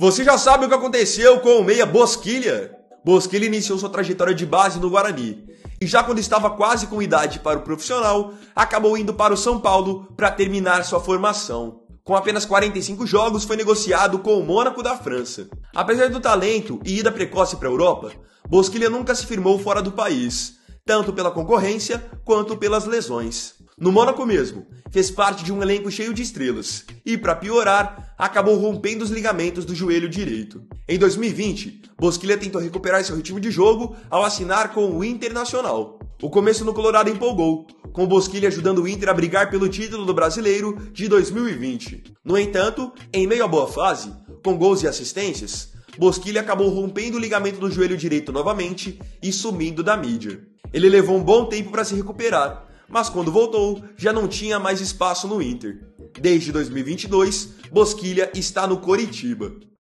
Você já sabe o que aconteceu com o meia Bosquilha? Bosquilha iniciou sua trajetória de base no Guarani e já quando estava quase com idade para o profissional, acabou indo para o São Paulo para terminar sua formação. Com apenas 45 jogos, foi negociado com o Mônaco da França. Apesar do talento e ida precoce para a Europa, Bosquilha nunca se firmou fora do país, tanto pela concorrência quanto pelas lesões. No Mônaco mesmo, fez parte de um elenco cheio de estrelas e, para piorar, acabou rompendo os ligamentos do joelho direito. Em 2020, Bosquilha tentou recuperar seu ritmo de jogo ao assinar com o Internacional. O começo no Colorado empolgou, com Bosquilha ajudando o Inter a brigar pelo título do Brasileiro de 2020. No entanto, em meio à boa fase, com gols e assistências, Bosquilha acabou rompendo o ligamento do joelho direito novamente e sumindo da mídia. Ele levou um bom tempo para se recuperar mas quando voltou, já não tinha mais espaço no Inter. Desde 2022, Bosquilha está no Coritiba.